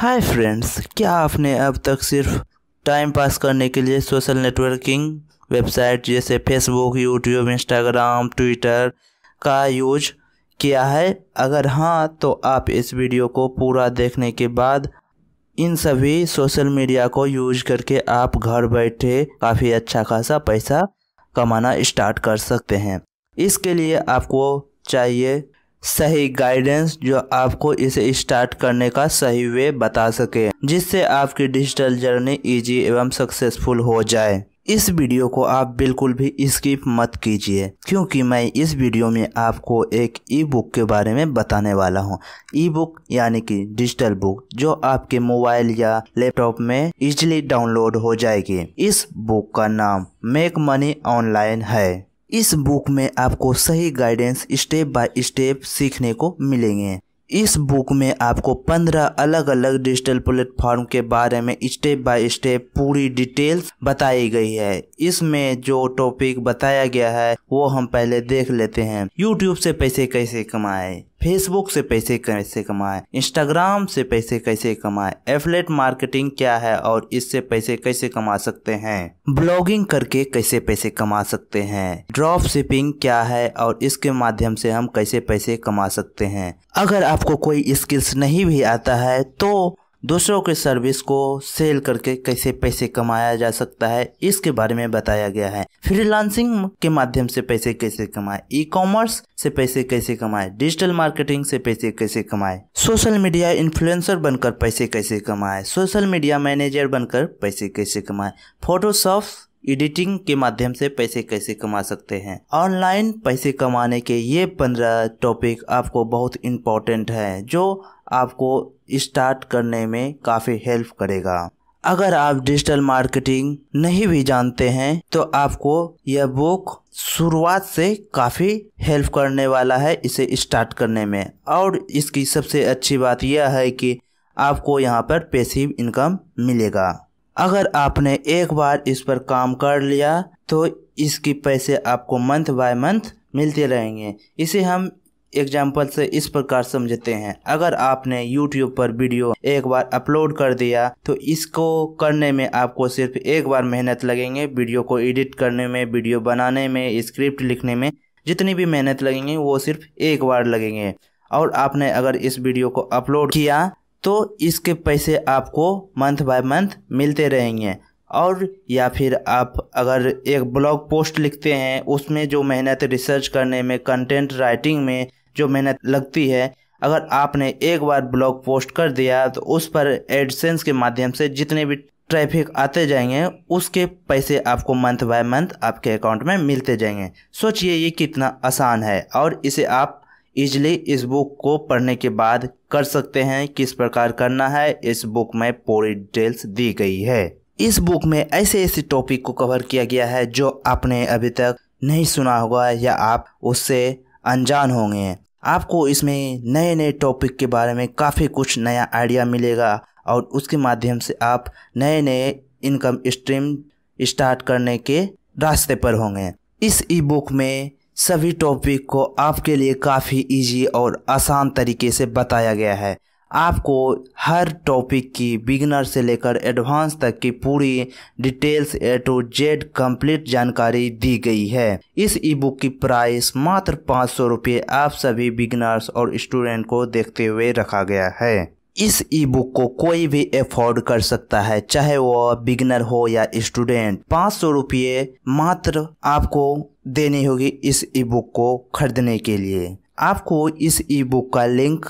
hi friends क्या आपने अब तक सिर्फ टाइम पास करने के लिए सोशल नेटवर्किंग वेबसाइट जैसे फेसबुक यूट्यूब इंस्टाग्राम ट्विटर का यूज किया है अगर हाँ तो आप इस वीडियो को पूरा देखने के बाद इन सभी सोशल मीडिया को यूज करके आप घर बैठे काफ़ी अच्छा खासा पैसा कमाना स्टार्ट कर सकते हैं इसके लिए आपको चाहिए सही गाइडेंस जो आपको इसे स्टार्ट करने का सही वे बता सके जिससे आपकी डिजिटल जर्नी इजी एवं सक्सेसफुल हो जाए इस वीडियो को आप बिल्कुल भी स्किप मत कीजिए क्योंकि मैं इस वीडियो में आपको एक ई बुक के बारे में बताने वाला हूँ ई बुक यानी कि डिजिटल बुक जो आपके मोबाइल या लैपटॉप में इजीली डाउनलोड हो जाएगी इस बुक का नाम मेक मनी ऑनलाइन है इस बुक में आपको सही गाइडेंस स्टेप बाय स्टेप सीखने को मिलेंगे इस बुक में आपको 15 अलग अलग डिजिटल प्लेटफॉर्म के बारे में स्टेप बाय स्टेप पूरी डिटेल्स बताई गई है इसमें जो टॉपिक बताया गया है वो हम पहले देख लेते हैं यूट्यूब से पैसे कैसे कमाएं फेसबुक से पैसे कैसे कमाएं इंस्टाग्राम से पैसे कैसे कमाएं एफलेट मार्केटिंग क्या है और इससे पैसे कैसे कमा सकते हैं ब्लॉगिंग करके कैसे पैसे कमा सकते हैं ड्रॉप शिपिंग क्या है और इसके माध्यम से हम कैसे पैसे कमा सकते हैं अगर आपको कोई स्किल्स नहीं भी आता है तो दूसरों के सर्विस को सेल करके कैसे पैसे कमाया जा सकता है इसके बारे में बताया गया है फ्रीलांसिंग के माध्यम से पैसे कैसे कमाए ई कॉमर्स से पैसे कैसे कमाए डिजिटल मार्केटिंग से पैसे कैसे कमाए सोशल मीडिया इन्फ्लुएंसर बनकर पैसे कैसे कमाए सोशल मीडिया मैनेजर बनकर पैसे कैसे कमाए फोटोशॉप एडिटिंग के माध्यम से पैसे कैसे कमा सकते हैं ऑनलाइन पैसे कमाने के ये पंद्रह टॉपिक आपको बहुत इम्पोर्टेंट है जो आपको स्टार्ट करने में काफ़ी हेल्प करेगा अगर आप डिजिटल मार्केटिंग नहीं भी जानते हैं तो आपको यह बुक शुरुआत से काफ़ी हेल्प करने वाला है इसे स्टार्ट करने में और इसकी सबसे अच्छी बात यह है कि आपको यहाँ पर पेसिव इनकम मिलेगा अगर आपने एक बार इस पर काम कर लिया तो इसके पैसे आपको मंथ बाय मंथ मिलते रहेंगे इसे हम एग्जाम्पल से इस प्रकार समझते हैं अगर आपने यूट्यूब पर वीडियो एक बार अपलोड कर दिया तो इसको करने में आपको सिर्फ एक बार मेहनत लगेंगे वीडियो को एडिट करने में वीडियो बनाने में स्क्रिप्ट लिखने में जितनी भी मेहनत लगेंगे वो सिर्फ एक बार लगेंगे और आपने अगर इस वीडियो को अपलोड किया तो इसके पैसे आपको मंथ बाय मंथ मिलते रहेंगे और या फिर आप अगर एक ब्लॉग पोस्ट लिखते हैं उसमें जो मेहनत रिसर्च करने में कंटेंट राइटिंग में जो मेहनत लगती है अगर आपने एक बार ब्लॉग पोस्ट कर दिया तो उस पर एडसेंस के माध्यम से जितने भी ट्रैफिक आते जाएंगे उसके पैसे आपको मंथ बाय मंथ आपके अकाउंट में मिलते जाएंगे सोचिए ये कितना आसान है और इसे आप इजली इस बुक को पढ़ने के बाद कर सकते हैं किस प्रकार करना है इस बुक में पूरी डिटेल्स दी गई है इस बुक में ऐसे ऐसे टॉपिक को कवर किया गया है जो आपने अभी तक नहीं सुना होगा या आप उससे अनजान होंगे आपको इसमें नए नए टॉपिक के बारे में काफ़ी कुछ नया आइडिया मिलेगा और उसके माध्यम से आप नए नए इनकम स्ट्रीम स्टार्ट करने के रास्ते पर होंगे इस ई बुक में सभी टॉपिक को आपके लिए काफ़ी इजी और आसान तरीके से बताया गया है आपको हर टॉपिक की बिगनर से लेकर एडवांस तक की पूरी details A to Z complete जानकारी दी गई है इस ई बुक की प्राइस मात्र पाँच सौ रुपये आप सभी बिगनर्स और स्टूडेंट को देखते हुए रखा गया है इस ई बुक को कोई भी अफोर्ड कर सकता है चाहे वो बिगनर हो या स्टूडेंट पाँच सौ रुपये मात्र आपको देनी होगी इस ई बुक को खरीदने के लिए आपको इस ई बुक का लिंक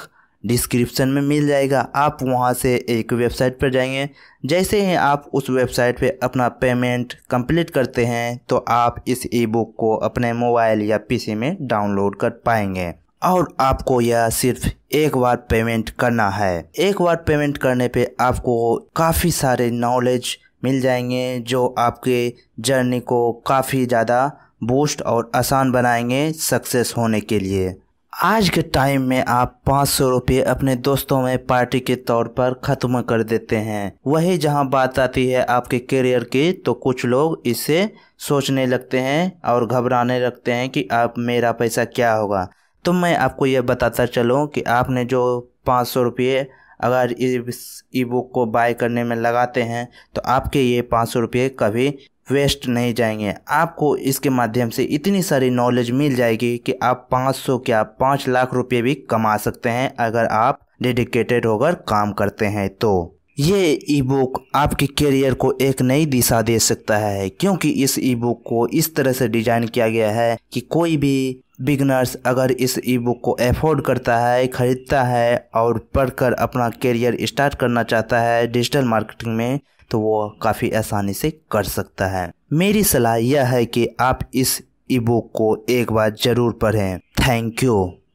डिस्क्रिप्शन में मिल जाएगा आप वहां से एक वेबसाइट पर जाएंगे जैसे ही आप उस वेबसाइट पे अपना पेमेंट कंप्लीट करते हैं तो आप इस ई बुक को अपने मोबाइल या पीसी में डाउनलोड कर पाएंगे और आपको यह सिर्फ एक बार पेमेंट करना है एक बार पेमेंट करने पे आपको काफ़ी सारे नॉलेज मिल जाएंगे जो आपके जर्नी को काफ़ी ज़्यादा बूस्ट और आसान बनाएंगे सक्सेस होने के लिए आज के टाइम में आप पाँच सौ रुपये अपने दोस्तों में पार्टी के तौर पर ख़त्म कर देते हैं वही जहां बात आती है आपके करियर की तो कुछ लोग इसे सोचने लगते हैं और घबराने लगते हैं कि आप मेरा पैसा क्या होगा तो मैं आपको यह बताता चलूँ कि आपने जो पाँच सौ रुपये अगर इस ई बुक को बाय करने में लगाते हैं तो आपके ये पाँच सौ रुपये कभी वेस्ट नहीं जाएंगे आपको इसके माध्यम से इतनी सारी नॉलेज मिल जाएगी कि आप 500 क्या 5 लाख रुपए भी कमा सकते हैं अगर आप डेडिकेटेड होकर काम करते हैं तो ये ई बुक आपके करियर को एक नई दिशा दे सकता है क्योंकि इस ई बुक को इस तरह से डिज़ाइन किया गया है कि कोई भी बिगनर्स अगर इस ई बुक को एफोर्ड करता है ख़रीदता है और पढ़कर अपना करियर स्टार्ट करना चाहता है डिजिटल मार्केटिंग में तो वो काफ़ी आसानी से कर सकता है मेरी सलाह यह है कि आप इस ई बुक को एक बार ज़रूर पढ़ें थैंक यू